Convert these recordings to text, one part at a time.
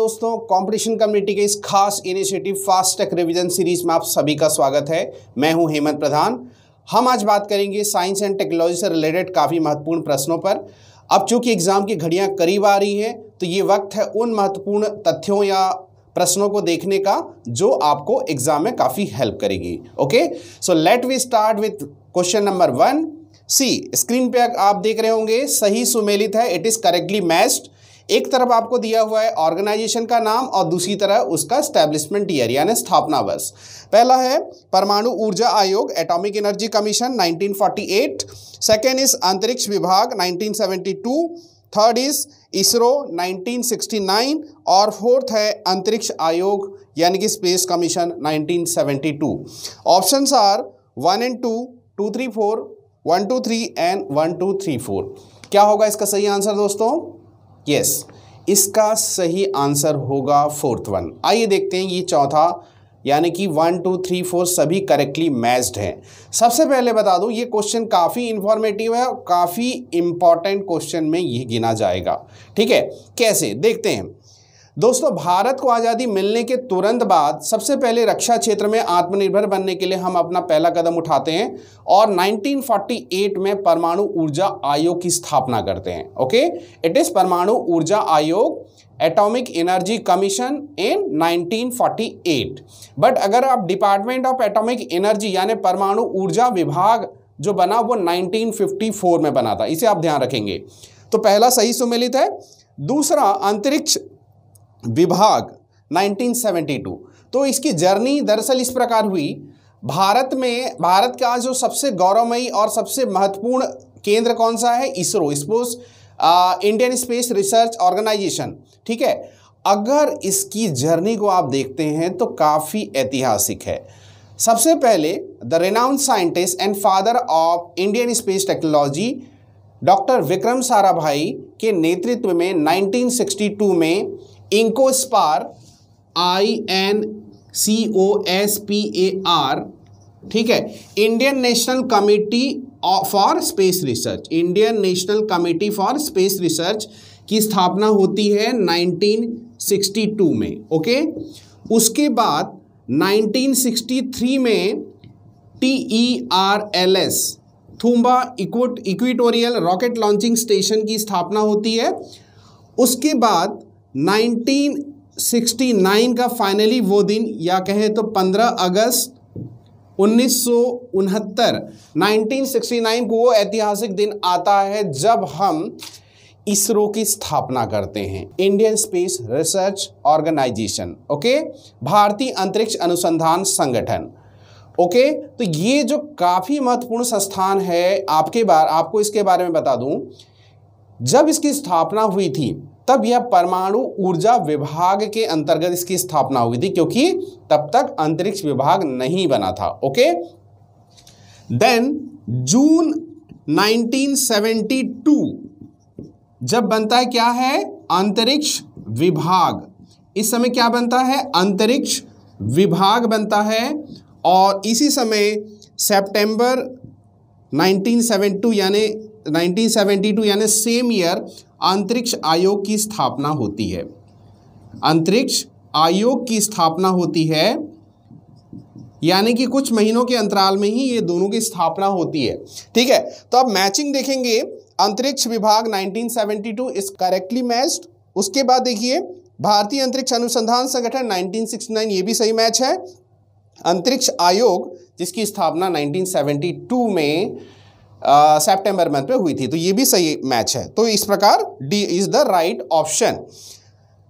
दोस्तों competition committee के इस खास initiative fast track revision series में आप सभी का स्वागत है मैं हूं हेमंत प्रधान हम आज बात करेंगे साइंस एंड टेक्नोलॉजी से रिलेटेड काफ़ी महत्वपूर्ण प्रश्नों पर अब चूंकि एग्ज़ाम की घड़ियां करीब आ रही हैं तो ये वक्त है उन महत्वपूर्ण तथ्यों या प्रश्नों को देखने का जो आपको एग्ज़ाम में काफ़ी हेल्प करेगी okay so let we start with question number one see screen पर आप देख रहे होंगे सही सुमेलित है इट इज़ करेक्टली मैस्ड एक तरफ आपको दिया हुआ है ऑर्गेनाइजेशन का नाम और दूसरी तरह उसका स्टैब्लिशमेंट ईयर यानी स्थापना वर्ष पहला है परमाणु ऊर्जा आयोग atomic energy commission 1948 second is अंतरिक्ष विभाग 1972 थर्ड इज इसरो 1969 और फोर्थ है अंतरिक्ष आयोग यानी कि space commission 1972 options are one and two two three four one two three and one two three four क्या होगा इसका सही आंसर दोस्तों यस इसका सही आंसर होगा फोर्थ वन आइए देखते हैं ये चौथा यानी कि वन टू थ्री फोर सभी करेक्टली मैच्ड हैं सबसे पहले बता दूं ये क्वेश्चन काफ़ी इन्फॉर्मेटिव है और काफ़ी इम्पॉर्टेंट क्वेश्चन में ये गिना जाएगा ठीक है कैसे देखते हैं दोस्तों भारत को आज़ादी मिलने के तुरंत बाद सबसे पहले रक्षा क्षेत्र में आत्मनिर्भर बनने के लिए हम अपना पहला कदम उठाते हैं और 1948 में परमाणु ऊर्जा आयोग की स्थापना करते हैं ओके इट इज़ परमाणु ऊर्जा आयोग atomic energy commission in 1948 but अगर आप डिपार्टमेंट ऑफ एटॉमिक एनर्जी यानी परमाणु ऊर्जा विभाग जो बना वो नाइनटीन में बना था इसे आप ध्यान रखेंगे तो पहला सही सुमिलित है दूसरा अंतरिक्ष विभाग 1972 तो इसकी जर्नी दरअसल इस प्रकार हुई भारत में भारत का जो सबसे गौरवमयी और सबसे महत्वपूर्ण केंद्र कौन सा है इसरो स्पोस इंडियन स्पेस रिसर्च ऑर्गेनाइजेशन ठीक है अगर इसकी जर्नी को आप देखते हैं तो काफ़ी ऐतिहासिक है सबसे पहले the renowned scientist and father of Indian space technology doctor Vikram Sarabhai के नेतृत्व में 1962 में INCOSPAR I N C O S P A R ठीक है Indian national committee for space research Indian national committee for space research की स्थापना होती है 1962 में ओके उसके बाद 1963 में T E R L S Thumba equatorial rocket launching station की स्थापना होती है उसके बाद 1969 का फाइनली वो दिन या कहें तो 15 अगस्त उन्नीस 1969 को वो ऐतिहासिक दिन आता है जब हम इसरो की स्थापना करते हैं Indian space research organisation okay भारतीय अंतरिक्ष अनुसंधान संगठन ओके तो ये जो काफ़ी महत्वपूर्ण संस्थान है आपके बार आपको इसके बारे में बता दूं जब इसकी स्थापना हुई थी तब यह परमाणु ऊर्जा विभाग के अंतर्गत इसकी स्थापना हुई थी क्योंकि तब तक अंतरिक्ष विभाग नहीं बना था ओके देन जून 1972 जब बनता है क्या है अंतरिक्ष विभाग इस समय क्या बनता है अंतरिक्ष विभाग बनता है और इसी समय सितंबर 1972 यानी 1972 यानी सेम ईयर अंतरिक्ष आयोग की स्थापना होती है अंतरिक्ष आयोग की स्थापना होती है यानी कि कुछ महीनों के अंतराल में ही ये दोनों की स्थापना होती है ठीक है तो अब मैचिंग देखेंगे अंतरिक्ष विभाग 1972 इज करेक्टली मैच्ड उसके बाद देखिए भारतीय अंतरिक्ष अनुसंधान संगठन 1969 ये भी सही मैच है अंतरिक्ष आयोग जिसकी स्थापना 1972 में सेप्टेम्बर मंथ में हुई थी तो ये भी सही मैच है तो इस प्रकार D is the right option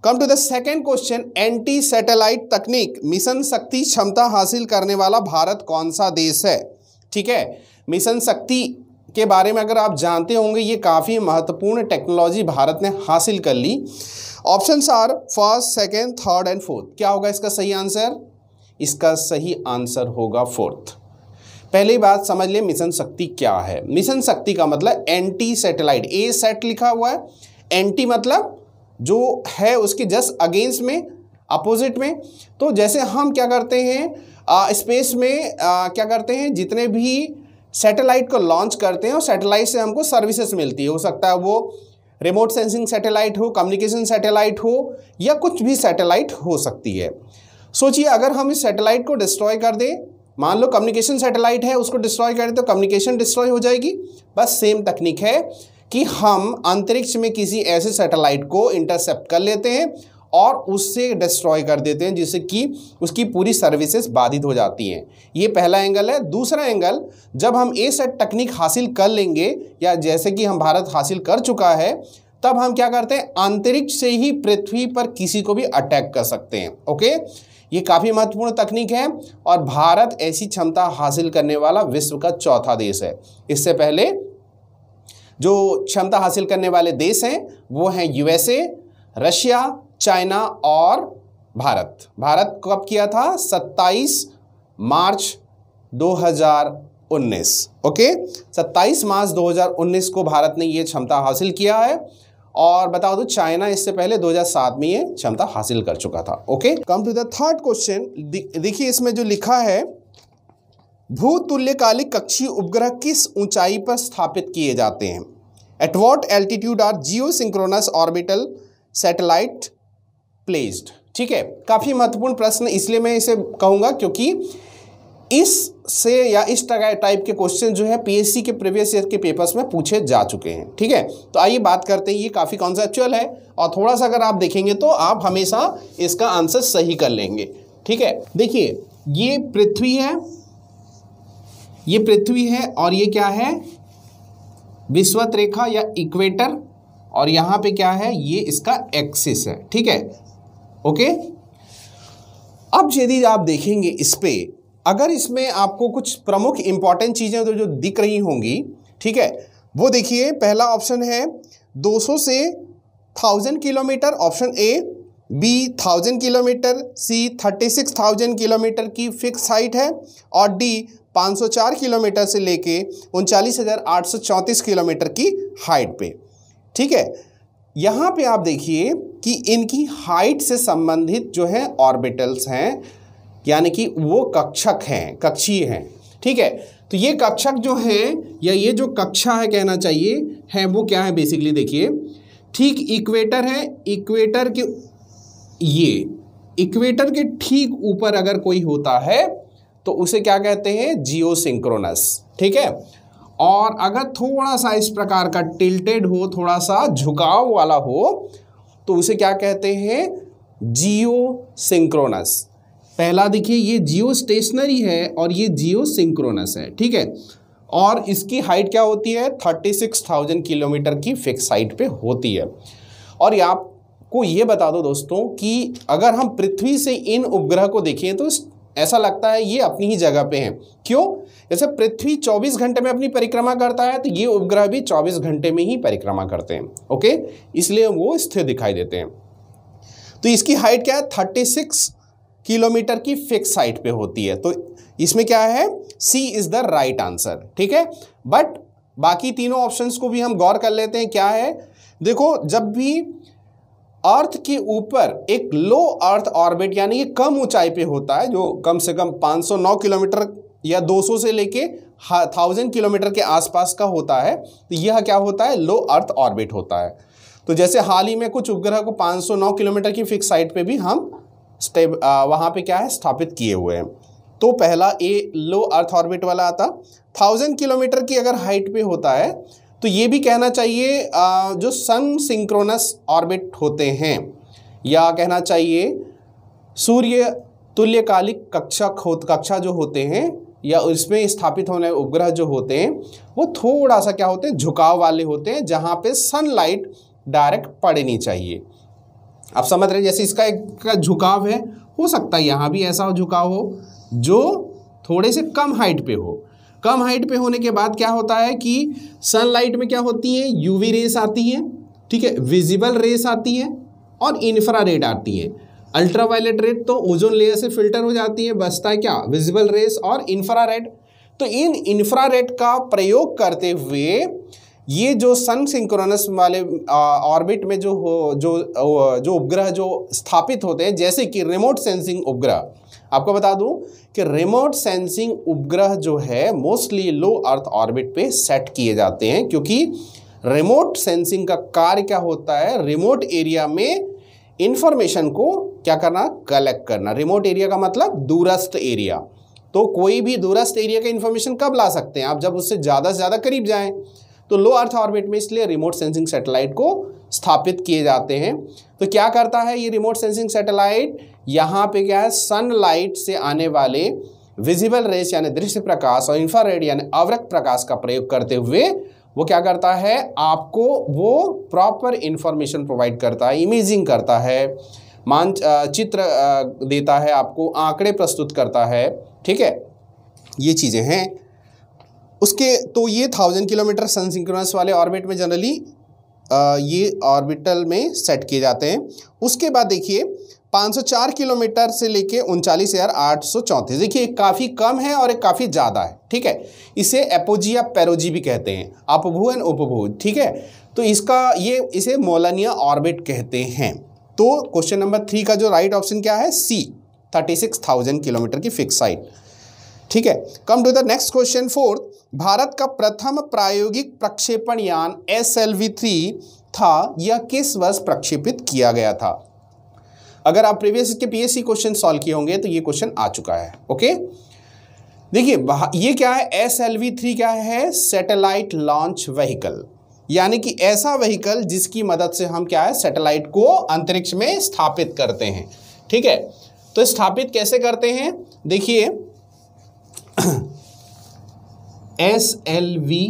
come to the second question anti satellite तकनीक मिशन शक्ति क्षमता हासिल करने वाला भारत कौन सा देश है ठीक है मिशन शक्ति के बारे में अगर आप जानते होंगे ये काफ़ी महत्वपूर्ण टेक्नोलॉजी भारत ने हासिल कर ली option are first second third and fourth क्या होगा इसका सही आंसर इसका सही आंसर होगा फोर्थ पहली बात समझ ले मिशन शक्ति क्या है मिशन शक्ति का मतलब एंटी सैटेलाइट ए सेट लिखा हुआ है एंटी मतलब जो है उसके जस्ट अगेंस्ट में अपोजिट में तो जैसे हम क्या करते हैं स्पेस में आ, क्या करते हैं जितने भी सैटेलाइट को लॉन्च करते हैं और सैटेलाइट से हमको सर्विसेज मिलती है हो सकता है वो रिमोट सेंसिंग सैटेलाइट हो कम्युनिकेशन सैटेलाइट हो या कुछ भी सैटेलाइट हो सकती है सोचिए अगर हम इस सैटेलाइट को डिस्ट्रॉय कर दें मान लो कम्युनिकेशन सैटेलाइट है उसको डिस्ट्रॉय करें तो कम्युनिकेशन डिस्ट्रॉय हो जाएगी बस सेम तकनीक है कि हम अंतरिक्ष में किसी ऐसे सैटेलाइट को इंटरसेप्ट कर लेते हैं और उससे डिस्ट्रॉय कर देते हैं जिससे कि उसकी पूरी सर्विसेज बाधित हो जाती हैं ये पहला एंगल है दूसरा एंगल जब हम ए सेट तकनीक हासिल कर लेंगे या जैसे कि हम भारत हासिल कर चुका है तब हम क्या करते हैं अंतरिक्ष से ही पृथ्वी पर किसी को भी अटैक कर सकते हैं ओके ये काफ़ी महत्वपूर्ण तकनीक है और भारत ऐसी क्षमता हासिल करने वाला विश्व का चौथा देश है इससे पहले जो क्षमता हासिल करने वाले देश हैं वो हैं यूएसए रशिया चाइना और भारत भारत कब किया था 27 मार्च 2019 ओके 27 मार्च 2019 को भारत ने ये क्षमता हासिल किया है और बता दो तो चाइना इससे पहले 2007 में ये क्षमता हासिल कर चुका था okay come to the third question देखिए इसमें जो लिखा है भूतुल्यकालिक कक्षी उपग्रह किस ऊंचाई पर स्थापित किए जाते हैं at what altitude are geosynchronous orbital satellite placed ठीक है काफ़ी महत्वपूर्ण प्रश्न इसलिए मैं इसे कहूंगा क्योंकि इस से या इस टाइप के क्वेश्चन जो है पीएससी के प्रीवियस ईयर के पेपर्स में पूछे जा चुके हैं ठीक है तो आइए बात करते हैं ये काफ़ी कॉन्सेप्चुअल है और थोड़ा सा अगर आप देखेंगे तो आप हमेशा इसका आंसर सही कर लेंगे ठीक है देखिए ये पृथ्वी है ये पृथ्वी है और ये क्या है विश्वत रेखा या इक्वेटर और यहाँ पे क्या है ये इसका एक्सिस है ठीक है ओके अब यदि आप देखेंगे इस पर अगर इसमें आपको कुछ प्रमुख इंपॉर्टेंट चीज़ें तो जो दिख रही होंगी ठीक है वो देखिए पहला ऑप्शन है 200 से 1000 kilometre option A B 1000 kilometre C 36,000 kilometre की फिक्स हाइट है और डी 504 किलोमीटर से लेके उनचालीस किलोमीटर की हाइट पे ठीक है यहाँ पे आप देखिए कि इनकी हाइट से संबंधित जो है ऑर्बिटल्स हैं यानी कि वो कक्षक हैं कक्षीय हैं ठीक है तो ये कक्षक जो हैं या ये जो कक्षा है कहना चाहिए है वो क्या है बेसिकली देखिए ठीक इक्वेटर है इक्वेटर के ये इक्वेटर के ठीक ऊपर अगर कोई होता है तो उसे क्या कहते हैं जियो सिंक्रोनस ठीक है और अगर थोड़ा सा इस प्रकार का टिल्टेड हो थोड़ा सा झुकाव वाला हो तो उसे क्या कहते हैं जियो सिंक्रोनस पहला देखिए ये जियो स्टेशनरी है और ये जियो सिंक्रोनस है ठीक है और इसकी हाइट क्या होती है थर्टी सिक्स थाउजेंड किलोमीटर की फिक्स हाइट पे होती है और ये आपको ये बता दो दोस्तों कि अगर हम पृथ्वी से इन उपग्रह को देखें तो ऐसा लगता है ये अपनी ही जगह पे हैं क्यों जैसे पृथ्वी 24 घंटे में अपनी परिक्रमा करता है तो ये उपग्रह भी 24 घंटे में ही परिक्रमा करते हैं ओके इसलिए वो स्थिर दिखाई देते हैं तो इसकी हाइट क्या है थर्टी सिक्स किलोमीटर की फिक्स हाइट पे होती है तो इसमें क्या है C is the right answer ठीक है बट बाकी तीनों ऑप्शंस को भी हम गौर कर लेते हैं क्या है देखो जब भी अर्थ के ऊपर एक लो अर्थ ऑर्बिट यानी कि कम ऊंचाई पे होता है जो कम से कम 509 किलोमीटर या 200 से लेके थाउजेंड किलोमीटर के आसपास का होता है तो यह क्या होता है लो अर्थ ऑर्बिट होता है तो जैसे हाल ही में कुछ उपग्रह को 509 किलोमीटर की फिक्स साइट पे भी हम स्टेब वहाँ पे क्या है स्थापित किए हुए हैं तो पहला ए लो अर्थ ऑर्बिट वाला आता थाउजेंड किलोमीटर की अगर हाइट पे होता है तो ये भी कहना चाहिए आ, जो सन सिंक्रोनस ऑर्बिट होते हैं या कहना चाहिए सूर्य तुल्यकालिक कक्षा खोद कक्षा जो होते हैं या उसमें स्थापित होने उपग्रह जो होते हैं वो थोड़ा सा क्या होते हैं झुकाव वाले होते हैं जहाँ पे सनलाइट डायरेक्ट पड़नी चाहिए आप समझ रहे हैं जैसे इसका एक का झुकाव है हो सकता है यहाँ भी ऐसा झुकाव हो जो थोड़े से कम हाइट पे हो कम हाइट पे होने के बाद क्या होता है कि सनलाइट में क्या होती है यूवी रेस आती है ठीक है विजिबल रेस आती है और इन्फ्रा रेड आती है अल्ट्रावायलेट रेड तो ओजोन लेयर से फिल्टर हो जाती है बचता है क्या विजिबल रेस और इन्फ्रा रेड तो इन इन्फ्रा रेड का प्रयोग करते हुए ये जो सन सिंक्रोनस वाले ऑर्बिट में जो हो जो जो उपग्रह जो स्थापित होते हैं जैसे कि रिमोट सेंसिंग उपग्रह आपको बता दूं कि रिमोट सेंसिंग उपग्रह जो है मोस्टली लो अर्थ ऑर्बिट पे सेट किए जाते हैं क्योंकि रिमोट सेंसिंग का कार्य क्या होता है रिमोट एरिया में इंफॉर्मेशन को क्या करना कलेक्ट करना रिमोट एरिया का मतलब दूरस्थ एरिया तो कोई भी दूरस्थ एरिया का इन्फॉर्मेशन कब ला सकते हैं आप जब उससे ज़्यादा से ज़्यादा करीब जाएं तो लो अर्थ ऑर्बिट में इसलिए रिमोट सेंसिंग सैटेलाइट को स्थापित किए जाते हैं तो क्या करता है ये रिमोट सेंसिंग सैटेलाइट यहाँ पे क्या है सनलाइट से आने वाले विजिबल रेस यानी दृश्य प्रकाश और इंफ्रारेड यानी अवरक्त प्रकाश का प्रयोग करते हुए वो क्या करता है आपको वो प्रॉपर इंफॉर्मेशन प्रोवाइड करता है इमेजिंग करता है मान चित्र देता है आपको आंकड़े प्रस्तुत करता है ठीक है ये चीज़ें हैं उसके तो ये थाउजेंड किलोमीटर सन सिंक्रोनस वाले ऑर्बिट में जनरली ये ऑर्बिटल में सेट किए जाते हैं उसके बाद देखिए 504 किलोमीटर से लेके उनचालीस हज़ार आठ सौ चौंतीस देखिए एक काफ़ी कम है और एक काफ़ी ज़्यादा है ठीक है इसे एपोजी या पैरोजी भी कहते हैं अपभू एंड उपभू ठीक है तो इसका ये इसे मोलानिया ऑर्बिट कहते हैं तो क्वेश्चन नंबर थ्री का जो राइट ऑप्शन क्या है C thirty six thousand kilometre की फिक्स साइट ठीक है come to the next question fourth Bharat का प्रथम प्रायोगिक प्रक्षेपण यान एस एल वी थ्री था यह किस वर्ष प्रक्षेपित किया गया था अगर आप प्रीवियस के पीएससी क्वेश्चन सॉल्व किए होंगे तो ये क्वेश्चन आ चुका है ओके देखिए ये क्या है एस एल वी थ्री क्या है सैटेलाइट लॉन्च व्हीकल यानी कि ऐसा व्हीकल जिसकी मदद से हम क्या है सैटेलाइट को अंतरिक्ष में स्थापित करते हैं ठीक है तो स्थापित कैसे करते हैं देखिए एस एल वी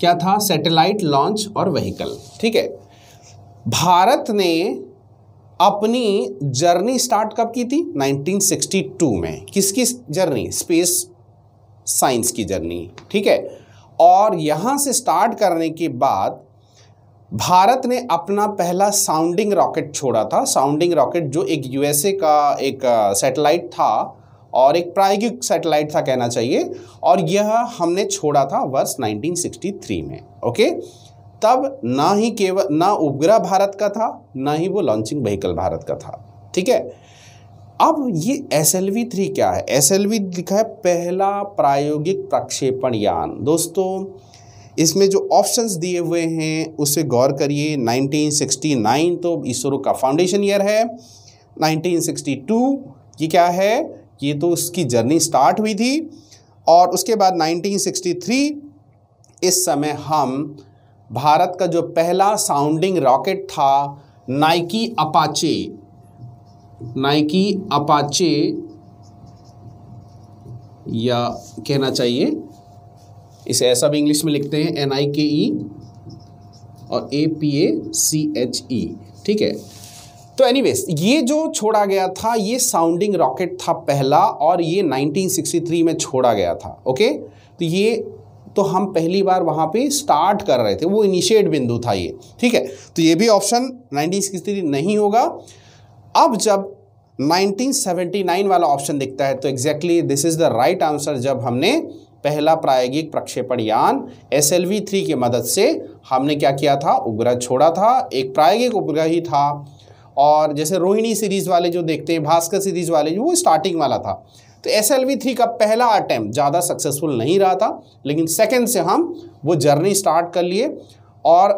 क्या था सैटेलाइट लॉन्च और व्हीकल ठीक है भारत ने अपनी जर्नी स्टार्ट कब की थी 1962 में किसकी जर्नी स्पेस साइंस की जर्नी ठीक है और यहाँ से स्टार्ट करने के बाद भारत ने अपना पहला साउंडिंग रॉकेट छोड़ा था साउंडिंग रॉकेट जो एक यूएसए का एक सैटेलाइट uh, था और एक प्रायोगिक सैटेलाइट था कहना चाहिए और यह हमने छोड़ा था वर्ष 1963 में ओके तब ना ही केवल ना उपग्रह भारत का था ना ही वो लॉन्चिंग व्हीकल भारत का था ठीक है अब ये एस एल वी थ्री क्या है एस एल वी लिखा है पहला प्रायोगिक प्रक्षेपण यान दोस्तों इसमें जो ऑप्शंस दिए हुए हैं उसे गौर करिए 1969 तो इसरो का फाउंडेशन ईयर है 1962 ये क्या है ये तो उसकी जर्नी स्टार्ट हुई थी और उसके बाद 1963 इस समय हम भारत का जो पहला साउंडिंग रॉकेट था नाइकी अपाचे नाइकी अपाचे या कहना चाहिए इसे ऐसा भी इंग्लिश में लिखते हैं एन आई के ई और A P A C H E ठीक है तो एनीवेज ये जो छोड़ा गया था ये साउंडिंग रॉकेट था पहला और ये 1963 में छोड़ा गया था ओके तो ये तो हम पहली बार वहाँ पे स्टार्ट कर रहे थे वो इनिशिएट बिंदु था ये ठीक है तो ये भी ऑप्शन 1963 नहीं होगा अब जब 1979 वाला ऑप्शन दिखता है तो exactly this is the right answer जब हमने पहला प्रायोगिक प्रक्षेपण यान एस एल की मदद से हमने क्या किया था उपग्रह छोड़ा था एक प्रायोगिक उपग्रह ही था और जैसे रोहिणी सीरीज़ वाले जो देखते हैं भास्कर सीरीज़ वाले जो वो स्टार्टिंग वाला था तो एस एल वी थ्री का पहला अटैम्प्ट ज़्यादा सक्सेसफुल नहीं रहा था लेकिन सेकेंड से हम वो जर्नी स्टार्ट कर लिए और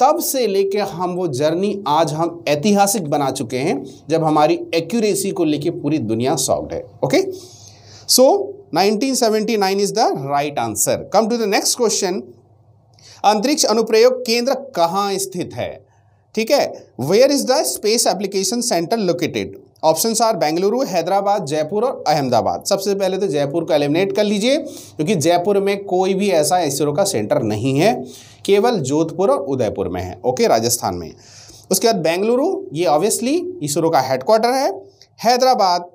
तब से लेके हम वो जर्नी आज हम ऐतिहासिक बना चुके हैं जब हमारी एक्यूरेसी को लेके पूरी दुनिया सॉफ्ट है okay so 1979 is the right answer come to the next question अंतरिक्ष अनुप्रयोग केंद्र कहाँ स्थित है ठीक है where is the space application centre located option are Bengaluru Hyderabad Jaipur और अहमदाबाद सबसे पहले तो जयपुर को एलिमिनेट कर लीजिए क्योंकि जयपुर में कोई भी ऐसा इसरो का सेंटर नहीं है केवल जोधपुर और उदयपुर में है ओके राजस्थान में उसके बाद बेंगलुरु ये ऑब्वियसली इसरो का हेडक्वार्टर है हैदराबाद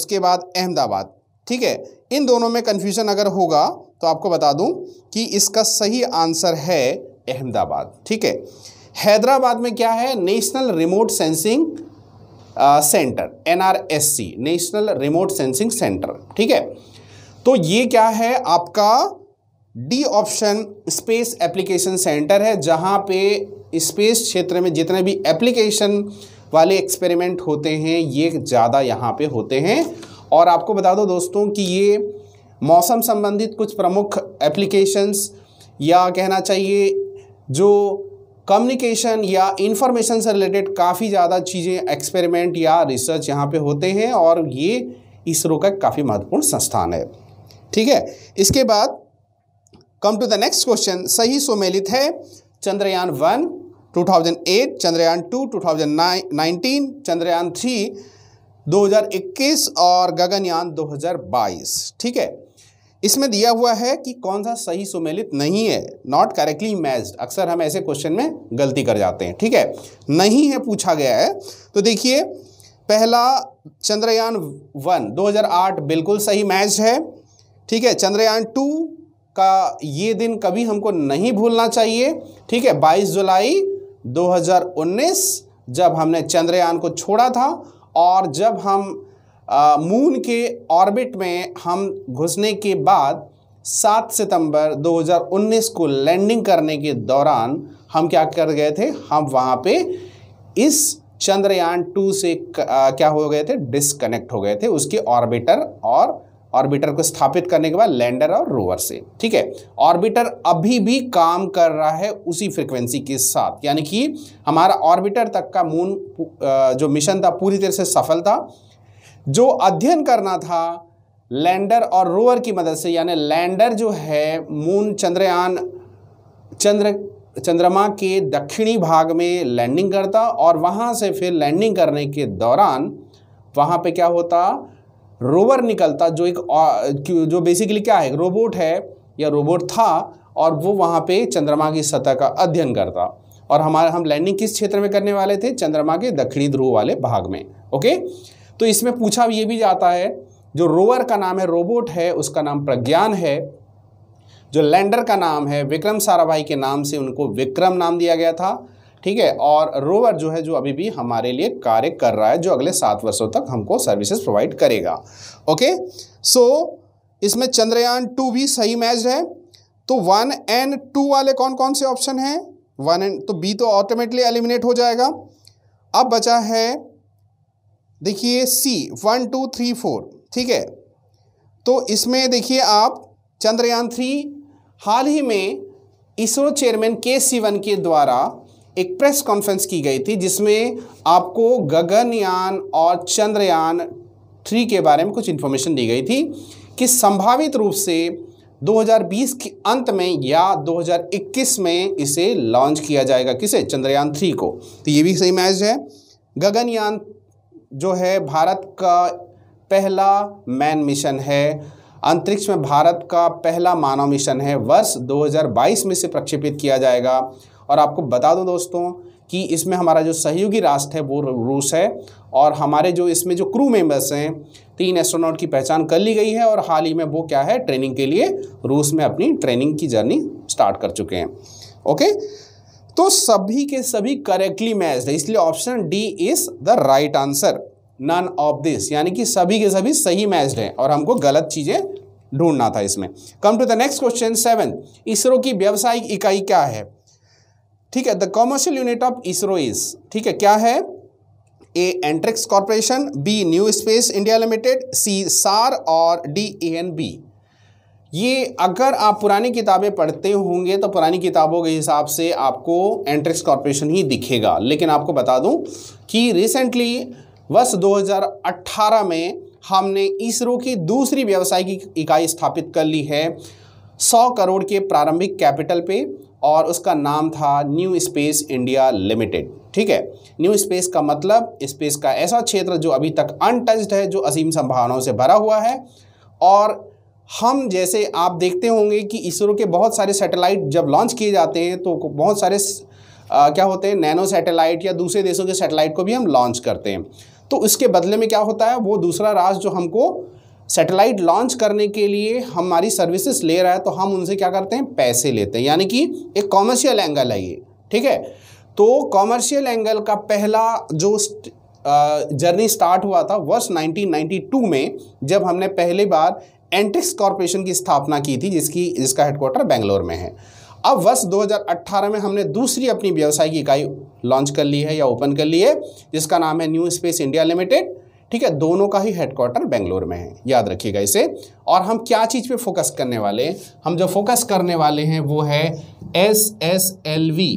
उसके बाद अहमदाबाद ठीक है इन दोनों में कन्फ्यूजन अगर होगा तो आपको बता दूँ कि इसका सही आंसर है अहमदाबाद ठीक है हैदराबाद में क्या है national remote sensing centre NRSC national remote sensing centre ठीक है तो ये क्या है आपका D option space application centre है जहाँ पे स्पेस क्षेत्र में जितने भी एप्लीकेशन वाले एक्सपेरिमेंट होते हैं ये ज़्यादा यहाँ पे होते हैं और आपको बता दो दोस्तों कि ये मौसम संबंधित कुछ प्रमुख एप्लीकेशंस या कहना चाहिए जो कम्युनिकेशन या इंफॉर्मेशन से रिलेटेड काफ़ी ज़्यादा चीज़ें एक्सपेरिमेंट या रिसर्च यहाँ पे होते हैं और ये इसरो का काफ़ी महत्वपूर्ण संस्थान है ठीक है इसके बाद come to the next question सही सुमेलित है Chandrayaan one 2008 Chandrayaan two 2019 Chandrayaan three 2021 और गगनयान 2022 ठीक है इसमें दिया हुआ है कि कौन सा सही सुमेलित नहीं है नॉट करेक्टली मैच्ड अक्सर हम ऐसे क्वेश्चन में गलती कर जाते हैं ठीक है नहीं है पूछा गया है तो देखिए पहला चंद्रयान वन 2008 बिल्कुल सही मैच है ठीक है चंद्रयान टू का ये दिन कभी हमको नहीं भूलना चाहिए ठीक है 22 जुलाई 2019 जब हमने चंद्रयान को छोड़ा था और जब हम मून के ऑर्बिट में हम घुसने के बाद 7 सितंबर 2019 को लैंडिंग करने के दौरान हम क्या कर गए थे हम वहाँ पे इस चंद्रयान टू से क्या हो गए थे डिसकनेक्ट हो गए थे उसके ऑर्बिटर और ऑर्बिटर को स्थापित करने के बाद लैंडर और रोवर से ठीक है ऑर्बिटर अभी भी काम कर रहा है उसी फ्रिक्वेंसी के साथ यानी कि हमारा ऑर्बिटर तक का मून जो मिशन था पूरी तरह से सफल था जो अध्ययन करना था लैंडर और रोवर की मदद से यानी लैंडर जो है मून चंद्रयान चंद्र चंद्रमा के दक्षिणी भाग में लैंडिंग करता और वहाँ से फिर लैंडिंग करने के दौरान वहाँ पे क्या होता रोवर निकलता जो एक जो बेसिकली क्या है रोबोट है या रोबोट था और वो वहाँ पे चंद्रमा की सतह का अध्ययन करता और हमारा हम लैंडिंग किस क्षेत्र में करने वाले थे चंद्रमा के दक्षिणी ध्रुव वाले भाग में ओके तो इसमें पूछा ये भी जाता है जो रोवर का नाम है रोबोट है उसका नाम प्रज्ञान है जो लैंडर का नाम है विक्रम साराभाई के नाम से उनको विक्रम नाम दिया गया था ठीक है और रोवर जो है जो अभी भी हमारे लिए कार्य कर रहा है जो अगले सात वर्षों तक हमको सर्विसेज प्रोवाइड करेगा ओके सो इसमें चंद्रयान टू भी सही मैच है तो वन एंड टू वाले कौन कौन से ऑप्शन हैं वन एंड तो बी तो ऑटोमेटिकली एलिमिनेट हो जाएगा अब बचा है देखिए C one two three four ठीक है तो इसमें देखिए आप चंद्रयान थ्री हाल ही में इसरो चेयरमैन के सिवन के द्वारा एक प्रेस कॉन्फ्रेंस की गई थी जिसमें आपको गगनयान और चंद्रयान थ्री के बारे में कुछ इन्फॉर्मेशन दी गई थी कि संभावित रूप से 2020 के अंत में या 2021 में इसे लॉन्च किया जाएगा किसे चंद्रयान थ्री को तो ये भी सही मैच है गगनयान जो है भारत का पहला मैन मिशन है अंतरिक्ष में भारत का पहला मानव मिशन है वर्ष 2022 में से प्रक्षेपित किया जाएगा और आपको बता दूं दोस्तों कि इसमें हमारा जो सहयोगी राष्ट्र है वो रूस है और हमारे जो इसमें जो क्रू मेंबर्स हैं तीन एस्ट्रोनॉट की पहचान कर ली गई है और हाल ही में वो क्या है ट्रेनिंग के लिए रूस में अपनी ट्रेनिंग की जर्नी स्टार्ट कर चुके हैं ओके तो सभी के सभी करेक्टली मैच है इसलिए option D is the right answer none of this यानी कि सभी के सभी सही मैच हैं और हमको गलत चीज़ें ढूंढना था इसमें come to the next question seven ISRO की व्यावसायिक इकाई क्या है ठीक है the commercial unit of ISRO is ठीक है क्या है A Antrix corporation B new space India limited C SHAR और डी ए एन बी ये अगर आप पुरानी किताबें पढ़ते होंगे तो पुरानी किताबों के हिसाब से आपको एंट्रिक्स कॉरपोरेशन ही दिखेगा लेकिन आपको बता दूं कि रिसेंटली वर्ष 2018 में हमने इसरो की दूसरी की इकाई स्थापित कर ली है 100 करोड़ के प्रारंभिक कैपिटल पे और उसका नाम था न्यू स्पेस इंडिया लिमिटेड ठीक है न्यू स्पेस का मतलब स्पेस का ऐसा क्षेत्र जो अभी तक अनटच्ड है जो असीम संभावनाओं से भरा हुआ है और हम जैसे आप देखते होंगे कि इसरो के बहुत सारे सैटेलाइट जब लॉन्च किए जाते हैं तो बहुत सारे आ, क्या होते हैं नैनो सैटेलाइट या दूसरे देशों के सैटेलाइट को भी हम लॉन्च करते हैं तो इसके बदले में क्या होता है वो दूसरा राज जो हमको सैटेलाइट लॉन्च करने के लिए हमारी सर्विसेज ले रहा है तो हम उनसे क्या करते हैं पैसे लेते हैं यानी कि एक कॉमर्शियल एंगल है ये ठीक है तो कॉमर्शियल एंगल का पहला जो जर्नी स्टार्ट हुआ था वर्ष 1992 में जब हमने पहली बार एंटिक्स कॉरपोरेशन की स्थापना की थी जिसकी जिसका हेडक्वार्टर बेंगलोर में है अब वर्ष 2018 में हमने दूसरी अपनी व्यवसाय की इकाई लॉन्च कर ली है या ओपन कर ली है जिसका नाम है न्यू स्पेस इंडिया लिमिटेड ठीक है दोनों का ही हेडक्वार्टर बेंगलोर में है याद रखिएगा इसे और हम क्या चीज़ पे फोकस करने वाले हैं हम जो फोकस करने वाले हैं वो है S S L V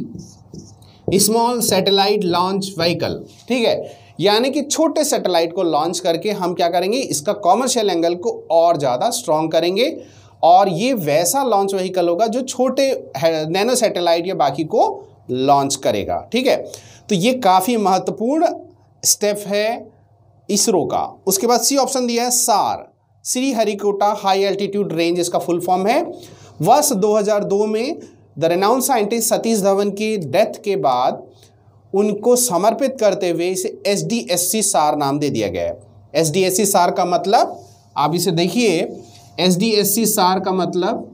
small satellite launch vehicle ठीक है यानी कि छोटे सैटेलाइट को लॉन्च करके हम क्या करेंगे इसका कॉमर्शियल एंगल को और ज़्यादा स्ट्रॉन्ग करेंगे और ये वैसा लॉन्च वहीकल होगा जो छोटे नैनो सैटेलाइट या बाकी को लॉन्च करेगा ठीक है तो ये काफ़ी महत्वपूर्ण स्टेप है इसरो का उसके बाद सी ऑप्शन दिया है SHAR Sriharikota high altitude range इसका फुल फॉर्म है वर्ष 2002 में the renowned scientist Satish Dhawan की डेथ के बाद उनको समर्पित करते हुए इसे एस डी एस सी सार नाम दे दिया गया है एस डी एस सी सार का मतलब आप इसे देखिए एस डी एस सी सार का मतलब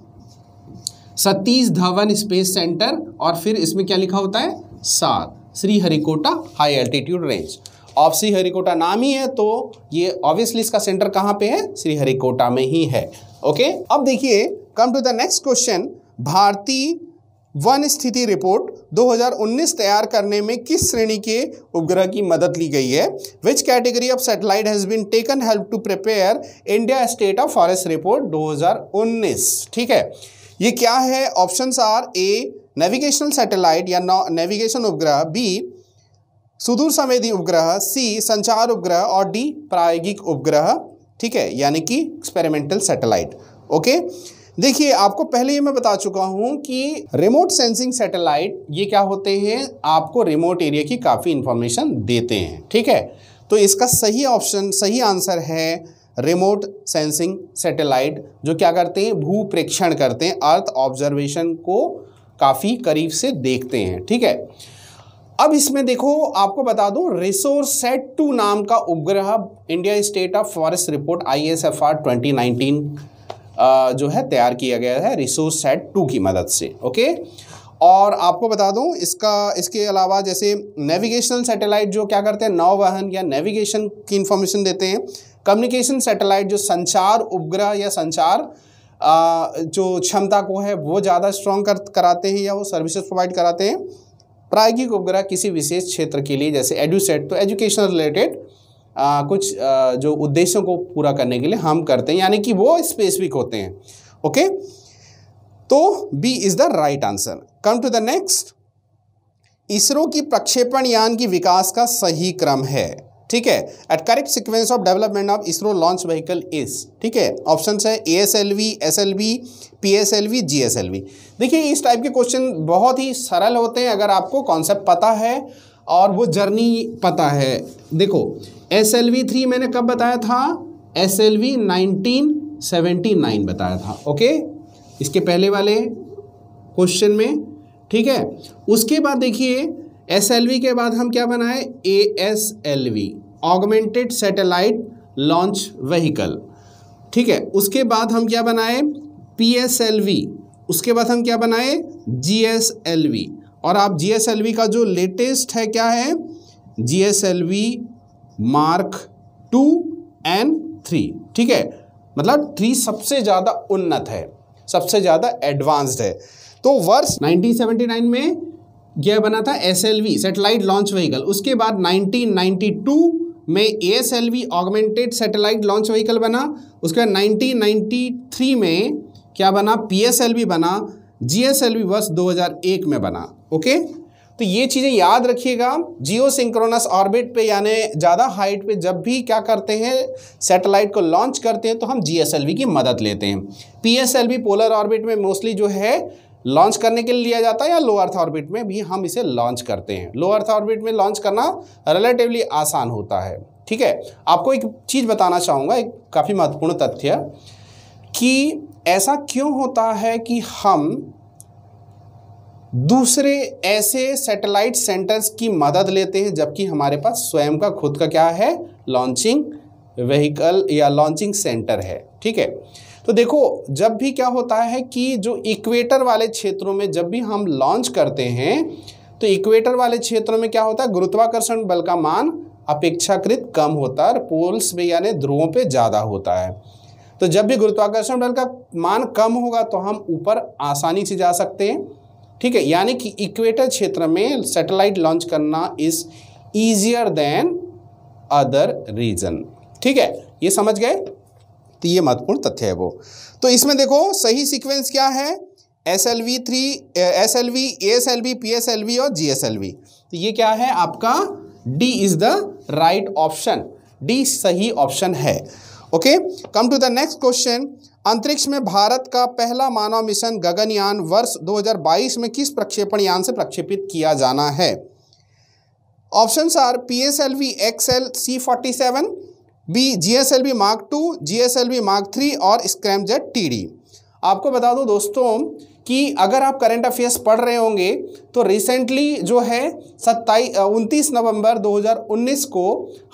सतीश धवन स्पेस सेंटर और फिर इसमें क्या लिखा होता है SHAR Sriharikota high altitude range of Sriharikota नाम ही है तो ये ऑब्वियसली इसका सेंटर कहाँ पे है श्री हरिकोटा में ही है ओके अब देखिए come to the next question भारतीय वन स्थिति रिपोर्ट 2019 तैयार करने में किस श्रेणी के उपग्रह की मदद ली गई है which category of satellite has been taken help to prepare India state of forest report 2019 ठीक है ये क्या है option are A navigational satellite या नेविगेशन उपग्रह बी सुदूर संवेदी उपग्रह सी संचार उपग्रह और डी प्रायोगिक उपग्रह ठीक है यानी कि एक्सपेरिमेंटल सैटेलाइट ओके देखिए आपको पहले ही मैं बता चुका हूं कि रिमोट सेंसिंग सैटेलाइट ये क्या होते हैं आपको रिमोट एरिया की काफ़ी इंफॉर्मेशन देते हैं ठीक है तो इसका सही ऑप्शन सही आंसर है रिमोट सेंसिंग सैटेलाइट जो क्या करते हैं भू प्रेक्षण करते हैं अर्थ ऑब्जर्वेशन को काफ़ी करीब से देखते हैं ठीक है अब इसमें देखो आपको बता दूं रिसोर्स सेट टू नाम का उपग्रह India state of forest report I S F R twenty nineteen जो है तैयार किया गया है रिसोर्स सेट टू की मदद से ओके और आपको बता दूं इसका इसके अलावा जैसे नेविगेशनल सैटेलाइट जो क्या करते हैं वाहन या नेविगेशन की इन्फॉर्मेशन देते हैं कम्युनिकेशन सैटेलाइट जो संचार उपग्रह या संचार जो क्षमता को है वो ज़्यादा स्ट्रॉन्ग कर कराते हैं या वो सर्विसेज प्रोवाइड कराते हैं प्रायोगिक उपग्रह किसी विशेष क्षेत्र के लिए जैसे एडुसेट तो एजुकेशन रिलेटेड आ, कुछ आ, जो उद्देश्यों को पूरा करने के लिए हम करते हैं यानी कि वो स्पेसिफिक होते हैं ओके तो B is the right answer come to the next ISRO की प्रक्षेपण यान की विकास का सही क्रम है ठीक है at correct sequence of development of ISRO launch vehicle is ठीक है ऑप्शन है A S L V S L V P S L V G S L V देखिए इस टाइप के क्वेश्चन बहुत ही सरल होते हैं अगर आपको कॉन्सेप्ट पता है और वो जर्नी पता है देखो एस एल वी थ्री मैंने कब बताया था S L V nineteen seventy nine बताया था ओके इसके पहले वाले क्वेश्चन में ठीक है उसके बाद देखिए एस एल वी के बाद हम क्या बनाए A S L V augmented satellite launch vehicle ठीक है उसके बाद हम क्या बनाए पी एस एल वी उसके बाद हम क्या बनाए जी एस एल वी और आप जी का जो लेटेस्ट है क्या है G mark two and three ठीक है मतलब थ्री सबसे ज़्यादा उन्नत है सबसे ज़्यादा एडवांस्ड है तो वर्ष 1979 में यह बना था एस सैटेलाइट लॉन्च व्हीकल उसके बाद 1992 में A S L V augmented satellite launch vehicle बना उसके बाद 1993 में क्या बना पी बना जीएसएलवी वर्ष 2001 में बना ओके तो ये चीज़ें याद रखिएगा जियो सिंक्रोनस ऑर्बिट पे यानी ज़्यादा हाइट पे जब भी क्या करते हैं सैटेलाइट को लॉन्च करते हैं तो हम जीएसएलवी की मदद लेते हैं पीएसएलवी पोलर ऑर्बिट में मोस्टली जो है लॉन्च करने के लिए लिया जाता है या लो अर्थ ऑर्बिट में भी हम इसे लॉन्च करते हैं लो अर्थ ऑर्बिट में लॉन्च करना रिलेटिवली आसान होता है ठीक है आपको एक चीज़ बताना चाहूँगा एक काफ़ी महत्वपूर्ण तथ्य कि ऐसा क्यों होता है कि हम दूसरे ऐसे सैटेलाइट सेंटर्स की मदद लेते हैं जबकि हमारे पास स्वयं का खुद का क्या है लॉन्चिंग व्हीकल या लॉन्चिंग सेंटर है ठीक है तो देखो जब भी क्या होता है कि जो इक्वेटर वाले क्षेत्रों में जब भी हम लॉन्च करते हैं तो इक्वेटर वाले क्षेत्रों में क्या होता है गुरुत्वाकर्षण बल का मान अपेक्षाकृत कम होता है और पोल्स में यानी ध्रुवों पे ज़्यादा होता है तो जब भी गुरुत्वाकर्षण बल का मान कम होगा तो हम ऊपर आसानी से जा सकते हैं ठीक है यानी कि इक्वेटर क्षेत्र में सैटेलाइट लॉन्च करना is easier than other region ठीक है ये समझ गए तो ये महत्वपूर्ण तथ्य है वो तो इसमें देखो सही सीक्वेंस क्या है S L V three S L V S L V P S L V और जी एस एल वी तो ये क्या है आपका D is the right option D सही ऑप्शन है okay come to the next question अंतरिक्ष में भारत का पहला मानव मिशन गगनयान वर्ष 2022 में किस प्रक्षेपण यान से प्रक्षेपित किया जाना है option are P S L V X L C forty seven B G S L V mark two G S L V mark three और स्क्रैमजेट टी डी आपको बता दूं दोस्तों कि अगर आप करंट अफेयर्स पढ़ रहे होंगे तो रिसेंटली जो है सत्ताईस उनतीस नवंबर 2019 को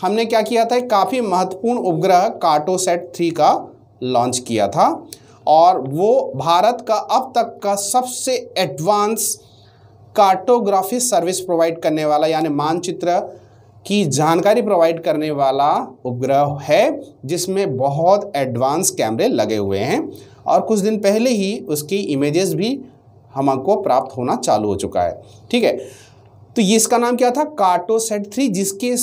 हमने क्या किया था काफ़ी महत्वपूर्ण उपग्रह कार्टोसेट थ्री का लॉन्च किया था और वो भारत का अब तक का सबसे एडवांस कार्टोग्राफी सर्विस प्रोवाइड करने वाला यानी मानचित्र की जानकारी प्रोवाइड करने वाला उपग्रह है जिसमें बहुत एडवांस कैमरे लगे हुए हैं और कुछ दिन पहले ही उसकी इमेजेस भी हमको प्राप्त होना चालू हो चुका है ठीक है तो ये इसका नाम क्या था कार्टो सेट थ्री जिसके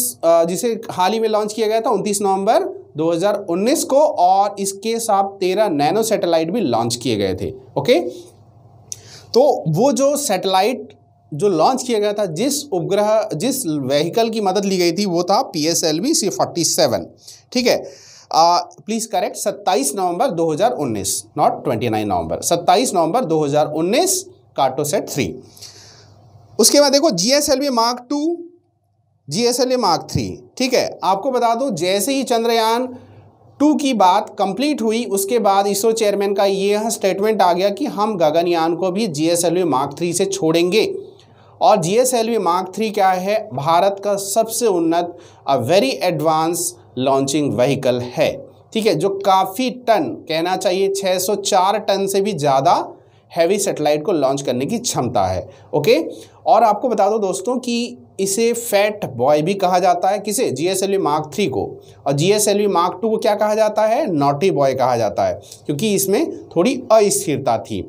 जिसे हाल ही में लॉन्च किया गया था उनतीस नवंबर 2019 को और इसके साथ तेरह नैनो सैटेलाइट भी लॉन्च किए गए थे ओके तो वो जो सैटेलाइट जो लॉन्च किया गया था जिस उपग्रह जिस व्हीकल की मदद ली गई थी वो था P S L V C forty seven ठीक है please correct 27 November 2019 not 29 November 27 November 2019 Cartosat three उसके बाद देखो G S L V mark two G S L V mark three ठीक है आपको बता दूं जैसे ही चंद्रयान टू की बात कंप्लीट हुई उसके बाद इसरो चेयरमैन का यह स्टेटमेंट आ गया कि हम गगनयान को भी G S L V mark three से छोड़ेंगे और G S L V mark three क्या है भारत का सबसे उन्नत uh very advance launching vehicle है ठीक है जो काफ़ी टन कहना चाहिए 604 टन से भी ज़्यादा हैवी सेटेलाइट को लॉन्च करने की क्षमता है ओके और आपको बता दो दोस्तों कि इसे फैट बॉय भी कहा जाता है किसे G S L V mark three को और G S L V mark two को क्या कहा जाता है नॉटी बॉय कहा जाता है क्योंकि इसमें थोड़ी अस्थिरता थी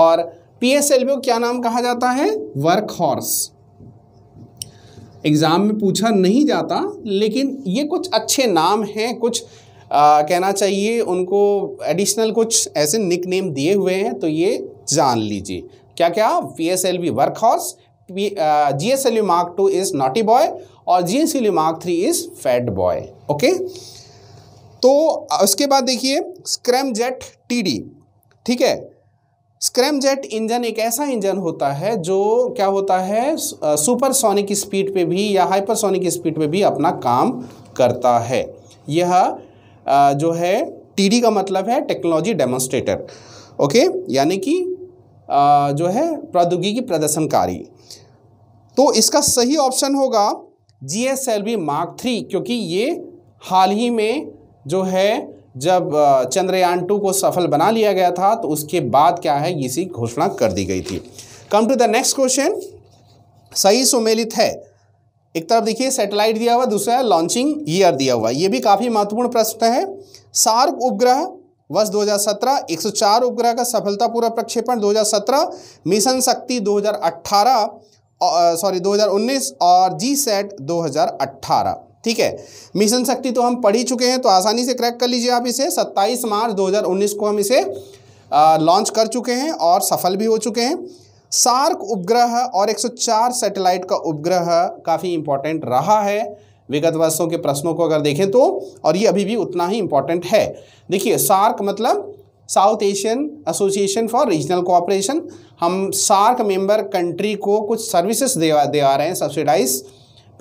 और पी एस एल वी को क्या नाम कहा जाता है वर्क हॉर्स एग्ज़ाम में पूछा नहीं जाता लेकिन ये कुछ अच्छे नाम हैं कुछ आ, कहना चाहिए उनको एडिशनल कुछ ऐसे निक नेम दिए हुए हैं तो ये जान लीजिए क्या क्या V S L V workhorse G S L U mark two is naughty boy और G S L U mark three is fat boy okay तो उसके बाद देखिए स्क्रैम जेट टी डी ठीक है स्क्रैम जेट इंजन एक ऐसा engine होता है जो क्या होता है सुपरसोनिक स्पीड पे भी या हाइपरसोनिक स्पीड पे भी अपना काम करता है यह जो है टीडी का मतलब है टेक्नोलॉजी डेमोन्स्ट्रेटर ओके यानी कि जो है प्रौद्योगिकी प्रदर्शनकारी तो इसका सही ऑप्शन होगा G S L V mark three क्योंकि ये हाल ही में जो है जब चंद्रयान टू को सफल बना लिया गया था तो उसके बाद क्या है इसी घोषणा कर दी गई थी come to the next question सही सुमेलित है एक तरफ देखिए सैटेलाइट दिया हुआ दूसरा है लॉन्चिंग ईयर दिया हुआ ये भी काफ़ी महत्वपूर्ण प्रश्न है सार्क उपग्रह वर्ष 2017 104 उपग्रह का सफलतापूर्वक प्रक्षेपण 2017 मिशन शक्ति 2018 सॉरी 2019 और जी सेट दो ठीक है मिशन शक्ति तो हम पढ़ ही चुके हैं तो आसानी से क्रैक कर लीजिए आप इसे 27 मार्च 2019 को हम इसे लॉन्च कर चुके हैं और सफल भी हो चुके हैं सार्क उपग्रह और 104 सैटेलाइट का उपग्रह काफ़ी इंपॉर्टेंट रहा है विगत वर्षों के प्रश्नों को अगर देखें तो और ये अभी भी उतना ही इम्पॉर्टेंट है देखिए सार्क मतलब South Asian association for regional cooperation हम सार्क मेंबर कंट्री को कुछ सर्विसेज दे दे आ रहे हैं सब्सिडाइज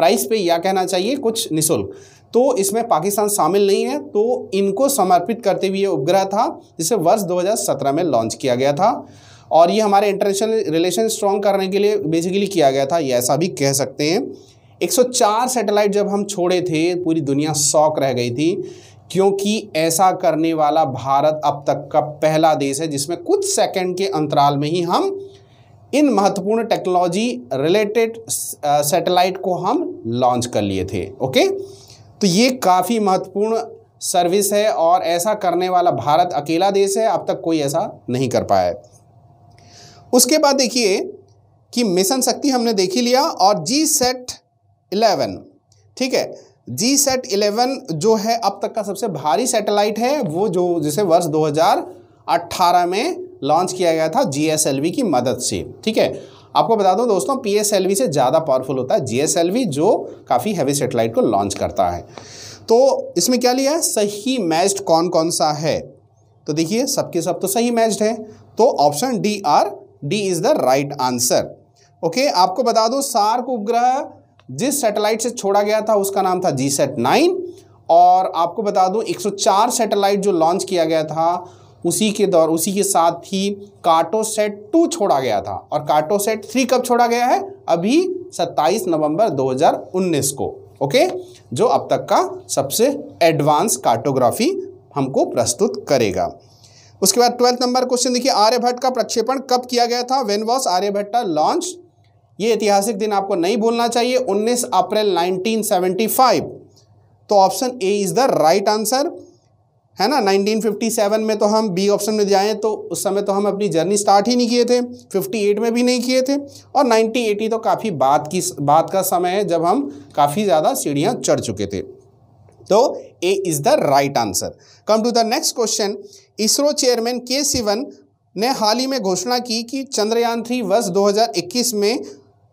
प्राइस पे या कहना चाहिए कुछ निःशुल्क तो इसमें पाकिस्तान शामिल नहीं है तो इनको समर्पित करते हुए उपग्रह था जिसे वर्ष 2017 में लॉन्च किया गया था और ये हमारे इंटरनेशनल रिलेशन स्ट्रॉन्ग करने के लिए बेसिकली किया गया था ये ऐसा भी कह सकते हैं 104 सैटेलाइट जब हम छोड़े थे पूरी दुनिया शौक रह गई थी क्योंकि ऐसा करने वाला भारत अब तक का पहला देश है जिसमें कुछ सेकेंड के अंतराल में ही हम इन महत्वपूर्ण टेक्नोलॉजी रिलेटेड सैटेलाइट को हम लॉन्च कर लिए थे ओके तो ये काफ़ी महत्वपूर्ण सर्विस है और ऐसा करने वाला भारत अकेला देश है अब तक कोई ऐसा नहीं कर पाया है उसके बाद देखिए कि मिशन शक्ति हमने देख ही लिया और जी सेट इलेवन ठीक है जी सेट इलेवन जो है अब तक का सबसे भारी सैटेलाइट है वो जो जिसे वर्ष 2018 में लॉन्च किया गया था जी की मदद से ठीक है आपको बता दूं दोस्तों पी से ज़्यादा पावरफुल होता है जी जो काफ़ी हैवी सेटेलाइट को लॉन्च करता है तो इसमें क्या लिया है सही मैच्ड कौन कौन सा है तो देखिए सबके सब तो सही मैच्ड है तो option D are D is the right answer okay आपको बता दूं सार्क उपग्रह जिस सैटेलाइट से छोड़ा गया था उसका नाम था जी सेट नाइन और आपको बता दूं 104 सैटेलाइट जो लॉन्च किया गया था उसी के दौर उसी के साथ ही कार्टो सेट टू छोड़ा गया था और कार्टो सेट थ्री कब छोड़ा गया है अभी 27 नवंबर 2019 को ओके जो अब तक का सबसे एडवांस कार्टोग्राफी हमको प्रस्तुत करेगा उसके बाद ट्वेल्थ नंबर क्वेश्चन देखिए आर्यभट्ट का प्रक्षेपण कब किया गया था वेन वॉस आर्यभट्टा लॉन्च ये ऐतिहासिक दिन आपको नहीं भूलना चाहिए 19 अप्रैल 1975 तो option A is the right answer है ना 1957 में तो हम बी ऑप्शन में जाएं तो उस समय तो हम अपनी जर्नी स्टार्ट ही नहीं किए थे 58 में भी नहीं किए थे और 1980 तो काफ़ी बात की बात का समय है जब हम काफ़ी ज़्यादा सीढ़ियाँ चढ़ चुके थे तो A is the right answer come to the next question ISRO chairman K Sivan ने हाल ही में घोषणा की कि चंद्रयान थ्री वर्ष दो में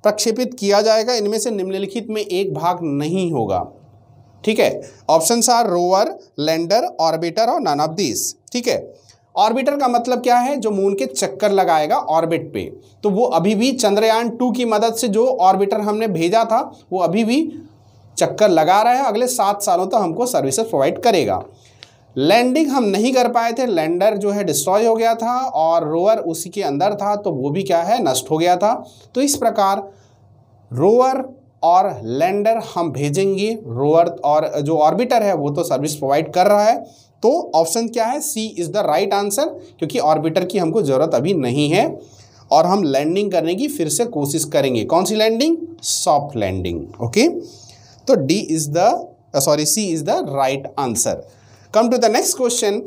प्रक्षेपित किया जाएगा इनमें से निम्नलिखित में एक भाग नहीं होगा ठीक है option are rover lander orbiter और नन ऑफ दिस ठीक है ऑर्बिटर का मतलब क्या है जो मून के चक्कर लगाएगा ऑर्बिट पे तो वो अभी भी चंद्रयान टू की मदद से जो ऑर्बिटर हमने भेजा था वो अभी भी चक्कर लगा रहा है अगले सात सालों तक तो हमको सर्विसेज प्रोवाइड करेगा लैंडिंग हम नहीं कर पाए थे लैंडर जो है डिस्ट्रॉय हो गया था और रोवर उसी के अंदर था तो वो भी क्या है नष्ट हो गया था तो इस प्रकार रोवर और लैंडर हम भेजेंगे रोअर और जो ऑर्बिटर है वो तो सर्विस प्रोवाइड कर रहा है तो ऑप्शन क्या है C is the right answer क्योंकि ऑर्बिटर की हमको ज़रूरत अभी नहीं है और हम लैंडिंग करने की फिर से कोशिश करेंगे कौन सी लैंडिंग सॉफ्ट लैंडिंग ओके तो D is the sorry C is the right answer come to the next question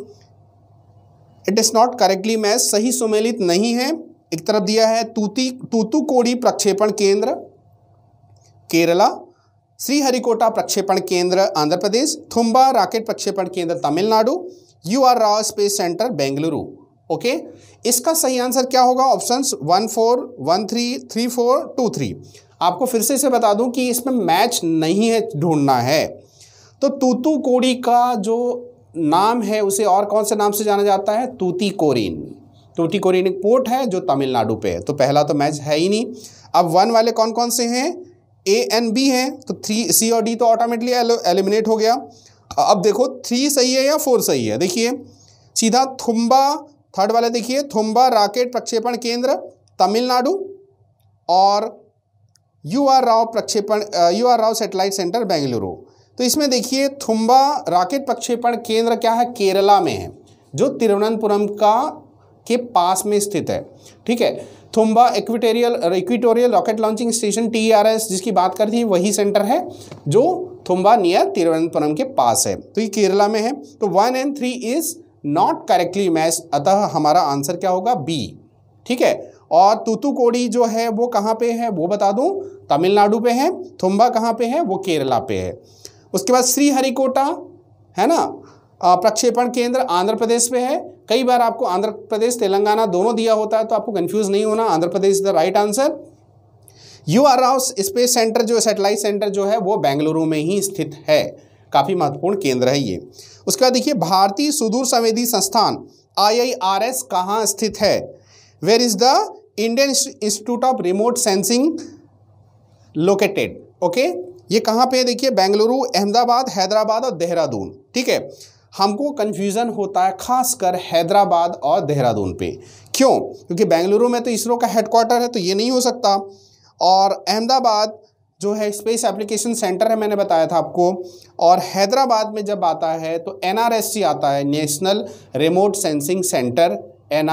it is not correctly match सही सुमेलित नहीं है एक तरफ दिया है तूती तूतुकोड़ी प्रक्षेपण केंद्र केरला श्रीहरिकोटा प्रक्षेपण केंद्र आंध्र प्रदेश थुम्बा राकेट प्रक्षेपण केंद्र Tamil Nadu U R Rao space centre Bengaluru okay इसका सही आंसर क्या होगा options one four one three three four two three आपको फिर से इसे बता दूं कि इसमें मैच नहीं है ढूंढना है तो तूतू कोड़ी का जो नाम है उसे और कौन से नाम से जाना जाता है तूती कोरिन तूती कोरिन एक पोर्ट है जो तमिलनाडु पे है तो पहला तो मैच है ही नहीं अब वन वाले कौन कौन से हैं ए एन बी हैं तो थ्री सी और डी तो ऑटोमेटिकली एलिमिनेट हो गया अब देखो थ्री सही है या फोर सही है देखिए सीधा थुम्बा थर्ड वाला देखिए थुम्बा राकेट प्रक्षेपण केंद्र तमिलनाडु और यू आर राव प्रक्षेपण U R Rao satellite centre Bengaluru तो इसमें देखिए थुम्बा राकेट प्रक्षेपण केंद्र क्या है केरला में है जो तिरुवनंतपुरम का के पास में स्थित है ठीक है Thumba equatorial equatorial rocket launching station एस जिसकी बात कर थी वही सेंटर है जो थुम्बा नियर तिरुवनंतपुरम के पास है तो ये केरला में है तो one and three is not correctly match अतः हमारा आंसर क्या होगा बी ठीक है और तूतुकोड़ी जो है वो कहाँ पे है वो बता दूँ तमिलनाडु पे है थुम्बा कहाँ पे है वो केरला पे है उसके बाद श्रीहरिकोटा है ना प्रक्षेपण केंद्र आंध्र प्रदेश पे है कई बार आपको आंध्र प्रदेश तेलंगाना दोनों दिया होता है तो आपको कंफ्यूज नहीं होना Andhra Pradesh is the right answer U R Rao space centre जो सैटेलाइट सेंटर जो है वो बेंगलुरु में ही स्थित है काफ़ी महत्वपूर्ण केंद्र है ये उसके बाद देखिए भारतीय सुदूर संवेदी संस्थान आई आई स्थित है where is the Indian institute of remote sensing located okay ये कहाँ पे है देखिए बेंगलुरु अहमदाबाद हैदराबाद और देहरादून ठीक है हमको कन्फ्यूज़न होता है खासकर हैदराबाद और देहरादून पे क्यों क्योंकि बेंगलुरु में तो इसरो का हेडक्वार्टर है तो ये नहीं हो सकता और अहमदाबाद जो है स्पेस एप्लीकेशन सेंटर है मैंने बताया था आपको और हैदराबाद में जब आता है तो एन आता है national remote sensing centre N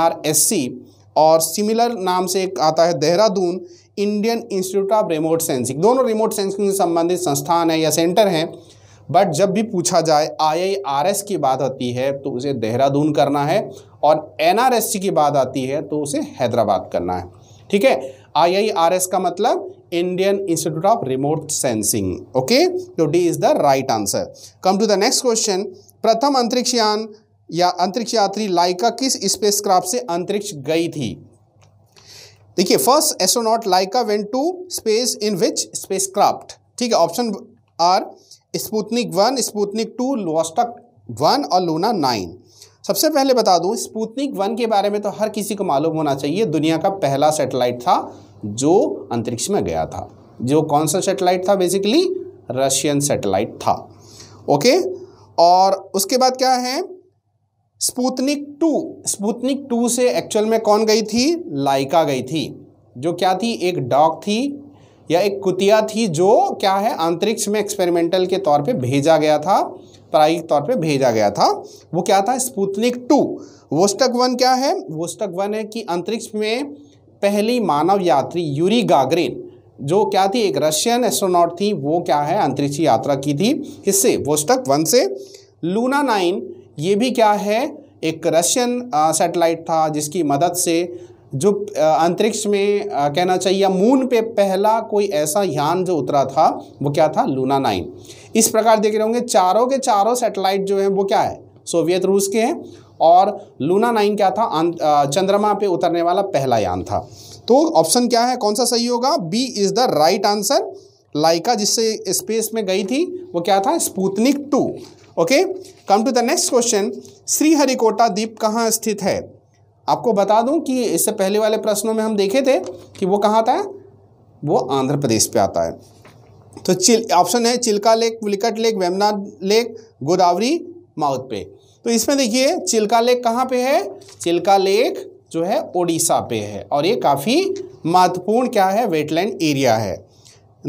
और सिमिलर नाम से एक आता है Dehradun Indian institute of remote sensing दोनों रिमोट सेंसिंग से संबंधित संस्थान है या सेंटर हैं बट जब भी पूछा जाए आईआईआरएस की बात आती है तो उसे देहरादून करना है और एनआरएससी की बात आती है तो उसे हैदराबाद करना है ठीक है आईआईआरएस का मतलब Indian institute of remote sensing okay तो D is the right answer come to the next question प्रथम अंतरिक्षयान या अंतरिक्ष यात्री लाइका किस स्पेसक्राफ्ट से अंतरिक्ष गई थी देखिए first astronaut Laika went to space in which spacecraft ठीक है option are Sputnik one Sputnik two Vostok one और लूना नाइन सबसे पहले बता दूं स्पूतनिक वन के बारे में तो हर किसी को मालूम होना चाहिए दुनिया का पहला सेटेलाइट था जो अंतरिक्ष में गया था जो कौन सा सेटेलाइट था बेसिकली रशियन सेटेलाइट था ओके और उसके बाद क्या है स्पूतनिक टू स्पूतनिक टू से एक्चुअल में कौन गई थी लाइका गई थी जो क्या थी एक डॉग थी या एक कुतिया थी जो क्या है अंतरिक्ष में एक्सपेरिमेंटल के तौर पे भेजा गया था प्रायिक तौर पे भेजा गया था वो क्या था स्पुतनिक टू वोस्टक वन क्या है वोस्टक वन है कि अंतरिक्ष में पहली मानव यात्री यूरी गागरिन जो क्या थी एक रशियन एस्ट्रोनॉट थी वो क्या है अंतरिक्ष यात्रा की थी इससे वोस्टक वन से लूना नाइन ये भी क्या है एक रशियन सैटेलाइट था जिसकी मदद से जो अंतरिक्ष में कहना चाहिए मून पे पहला कोई ऐसा यान जो उतरा था वो क्या था लूना नाइन इस प्रकार देख रहे होंगे चारों के चारों सैटेलाइट जो हैं वो क्या है सोवियत रूस के हैं और लूना नाइन क्या था चंद्रमा पे उतरने वाला पहला यान था तो ऑप्शन क्या है कौन सा सही होगा B is the right answer Laika जिससे स्पेस में गई थी वो क्या था Sputnik two okay come to the next question Sriharikota द्वीप कहाँ स्थित है आपको बता दूं कि इससे पहले वाले प्रश्नों में हम देखे थे कि वो कहाँ आता है वो आंध्र प्रदेश पे आता है तो चिल ऑप्शन है चिल्का लेक विलिकट लेक वेमना लेक गोदावरी माउथ पे तो इसमें देखिए चिल्का लेक कहाँ पे है चिल्का लेक जो है ओडिशा पे है और ये काफ़ी महत्वपूर्ण क्या है वेटलैंड एरिया है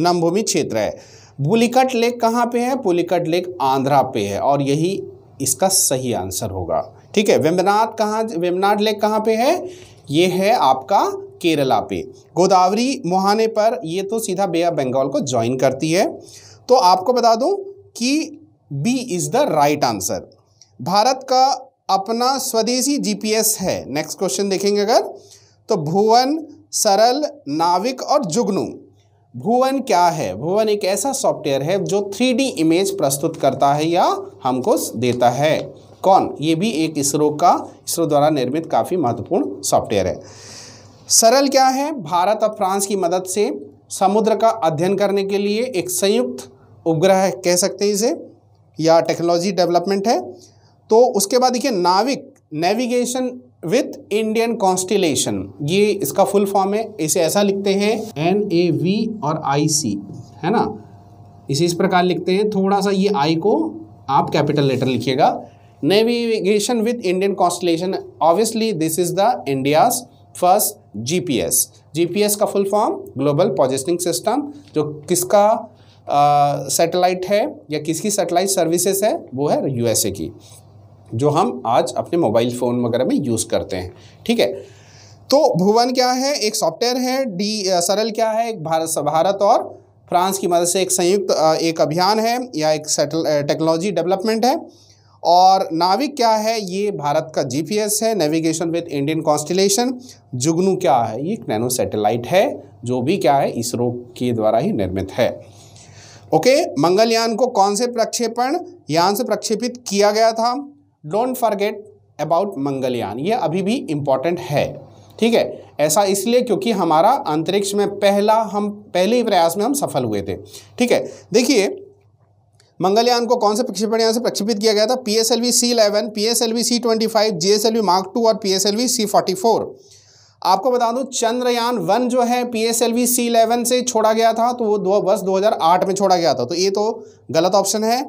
नमभूमि क्षेत्र है बुलिकट लेक कहाँ पे है पुलिकट लेक आंध्रा पे है और यही इसका सही आंसर होगा ठीक है वेमनाथ कहाँ वेम्बनाड लेक कहाँ पे है ये है आपका केरला पे गोदावरी मुहाने पर ये तो सीधा बे ऑफ बंगाल को ज्वाइन करती है तो आपको बता दूं कि B is the right answer Bharat का अपना स्वदेशी जीपीएस है नेक्स्ट क्वेश्चन देखेंगे अगर तो भुवन सरल नाविक और जुगनू भुवन क्या है भुवन एक ऐसा सॉफ्टवेयर है जो थ्री इमेज प्रस्तुत करता है या हमको देता है कौन ये भी एक इसरो का इसरो द्वारा निर्मित काफ़ी महत्वपूर्ण सॉफ्टवेयर है सरल क्या है भारत और फ्रांस की मदद से समुद्र का अध्ययन करने के लिए एक संयुक्त उपग्रह कह सकते हैं इसे या टेक्नोलॉजी डेवलपमेंट है तो उसके बाद देखिए नाविक नेविगेशन विथ इंडियन कॉन्स्टिलेशन ये इसका फुल फॉर्म है इसे ऐसा लिखते हैं एन ए वी और आई सी है ना इसे इस प्रकार लिखते हैं थोड़ा सा ये आई को आप कैपिटल लेटर लिखिएगा navigation with indian constellation obviously this is the india's first gps gps का full form global positioning system जो किसका सैटेलाइट है या किसकी सैटेलाइट सर्विसेज है वो है यूएसए की जो हम आज अपने मोबाइल फ़ोन वगैरह में यूज़ करते हैं ठीक है तो भुवन क्या है एक सॉफ्टवेयर है डी सरल क्या है एक भारत भारत और फ्रांस की मदद से एक संयुक्त एक अभियान है या एक टेक्नोलॉजी डेवलपमेंट है और नाविक क्या है ये भारत का जीपीएस है नेविगेशन विद इंडियन कॉन्स्टिलेशन जुगनू क्या है ये नैनो सैटेलाइट है जो भी क्या है इसरो के द्वारा ही निर्मित है ओके मंगलयान को कौन से प्रक्षेपण यान से प्रक्षेपित किया गया था डोंट फॉरगेट अबाउट मंगलयान ये अभी भी इम्पॉर्टेंट है ठीक है ऐसा इसलिए क्योंकि हमारा अंतरिक्ष में पहला हम पहले ही प्रयास में हम सफल हुए थे ठीक है देखिए मंगलयान को कौन से प्रक्षेपण यहाँ से प्रक्षेपित किया गया था P S L V C eleven P S L V C twenty five G S L V mark two और P S L V C forty four आपको बता दूँ चंद्रयान वन जो है P S L V C eleven से छोड़ा गया था तो वो दो वर्ष दो हजार आठ में छोड़ा गया था तो ये तो गलत ऑप्शन है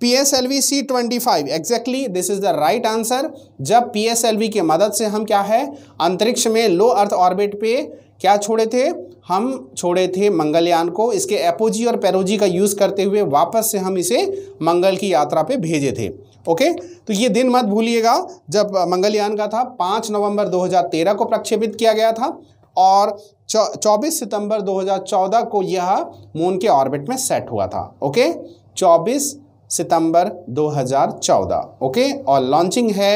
P S L V C twenty five exactly this is the right answer जब पी एस एल वी की मदद से हम क्या है अंतरिक्ष में लो अर्थ ऑर्बिट पे क्या छोड़े थे हम छोड़े थे मंगलयान को इसके एपोजी और पेरोजी का यूज़ करते हुए वापस से हम इसे मंगल की यात्रा पे भेजे थे ओके तो ये दिन मत भूलिएगा जब मंगलयान का था पाँच नवंबर 2013 को प्रक्षेपित किया गया था और चौबीस सितंबर 2014 को यह मून के ऑर्बिट में सेट हुआ था ओके चौबीस सितंबर 2014 ओके और लॉन्चिंग है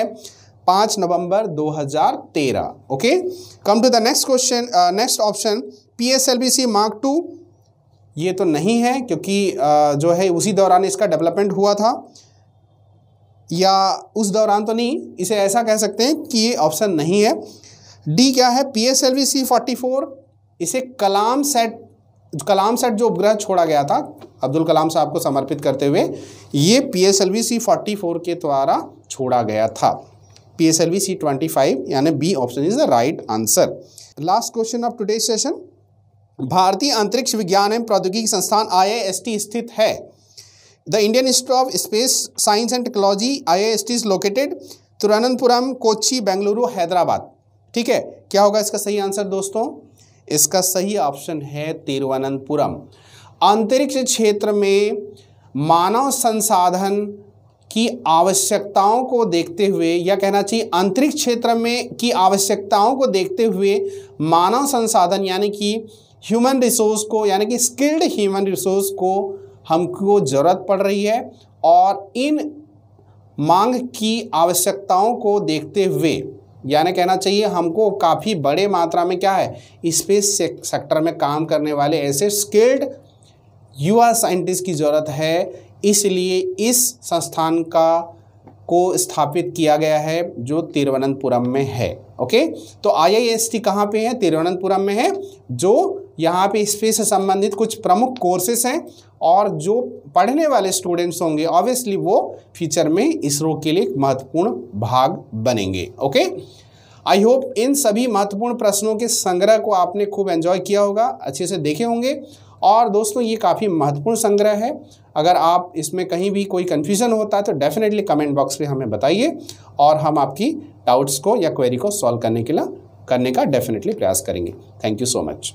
पाँच नवंबर 2013 okay come to the next question next option P S L B C mark two ये तो नहीं है क्योंकि जो है उसी दौरान इसका डेवलपमेंट हुआ था या उस दौरान तो नहीं इसे ऐसा कह सकते हैं कि ये ऑप्शन नहीं है डी क्या है P S L V C forty four इसे कलाम सेट कलाम सेट जो उपग्रह छोड़ा गया था अब्दुल कलाम साहब को समर्पित करते हुए ये P S L V C forty four के द्वारा छोड़ा गया था P S L V C twenty five यानी B option is the right answer last question of today session भारतीय अंतरिक्ष विज्ञान एवं प्रौद्योगिकी संस्थान आई स्थित है the Indian institute of space science and technology I is located Thiruvananthapuram Kochi Bengaluru Hyderabad ठीक है क्या होगा इसका सही आंसर दोस्तों इसका सही ऑप्शन है तिरुवनंतपुरम अंतरिक्ष क्षेत्र में मानव संसाधन की आवश्यकताओं को देखते हुए या कहना चाहिए अंतरिक्ष क्षेत्र में की आवश्यकताओं को देखते हुए मानव संसाधन यानी कि ह्यूमन रिसोर्स को यानी कि स्किल्ड ह्यूमन रिसोर्स को हमको ज़रूरत पड़ रही है और इन मांग की आवश्यकताओं को देखते हुए यानी कहना चाहिए हमको काफ़ी बड़े मात्रा में क्या है स्पेस सेक्टर में काम करने वाले ऐसे स्किल्ड युवा साइंटिस्ट की ज़रूरत है इसलिए इस संस्थान का को स्थापित किया गया है जो तिरुवनंतपुरम में है ओके तो आई आई एस टी कहाँ पर है तिरुवनंतपुरम में है जो यहाँ पे इस से संबंधित कुछ प्रमुख कोर्सेस हैं और जो पढ़ने वाले स्टूडेंट्स होंगे ऑब्वियसली वो फ्यूचर में इसरो के लिए एक महत्वपूर्ण भाग बनेंगे ओके आई होप इन सभी महत्वपूर्ण प्रश्नों के संग्रह को आपने खूब एंजॉय किया होगा अच्छे से देखे होंगे और दोस्तों ये काफ़ी महत्वपूर्ण संग्रह है अगर आप इसमें कहीं भी कोई कन्फ्यूज़न होता है तो डेफिनेटली कमेंट बॉक्स में हमें बताइए और हम आपकी डाउट्स को या क्वेरी को सॉल्व करने के लिए करने का डेफिनेटली प्रयास करेंगे थैंक यू सो मच